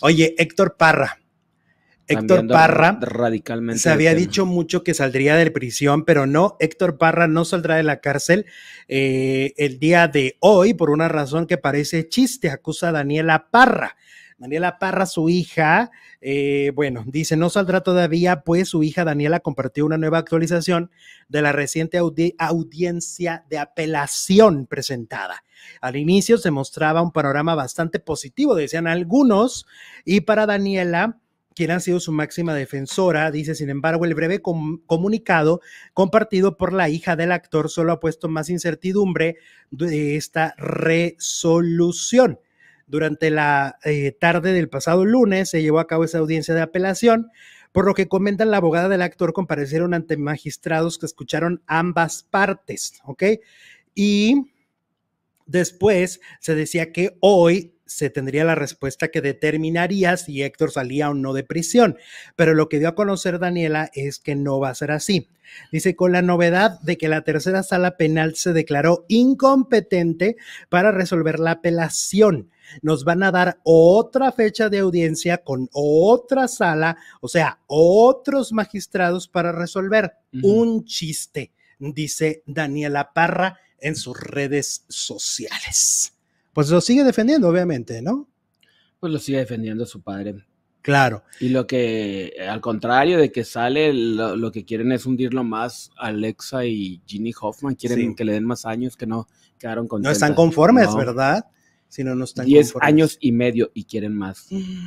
Oye, Héctor Parra. Héctor Parra radicalmente se había dicho mucho que saldría de prisión, pero no, Héctor Parra no saldrá de la cárcel eh, el día de hoy por una razón que parece chiste, acusa a Daniela Parra Daniela Parra, su hija, eh, bueno, dice, no saldrá todavía, pues su hija Daniela compartió una nueva actualización de la reciente audiencia de apelación presentada. Al inicio se mostraba un panorama bastante positivo, decían algunos, y para Daniela quien ha sido su máxima defensora, dice, sin embargo, el breve comunicado compartido por la hija del actor solo ha puesto más incertidumbre de esta resolución. Durante la eh, tarde del pasado lunes se llevó a cabo esa audiencia de apelación, por lo que comentan la abogada del actor comparecieron ante magistrados que escucharon ambas partes, ¿ok? Y después se decía que hoy se tendría la respuesta que determinaría si Héctor salía o no de prisión. Pero lo que dio a conocer Daniela es que no va a ser así. Dice, con la novedad de que la tercera sala penal se declaró incompetente para resolver la apelación nos van a dar otra fecha de audiencia con otra sala, o sea, otros magistrados para resolver. Un chiste, dice Daniela Parra en sus redes sociales. Pues lo sigue defendiendo, obviamente, ¿no? Pues lo sigue defendiendo su padre. Claro. Y lo que, al contrario de que sale, lo, que quieren es hundirlo más Alexa y Ginny Hoffman. Quieren que le den más años que no quedaron contentos. No están conformes, ¿verdad? Si no, no están 10 años y medio y quieren más. Mm.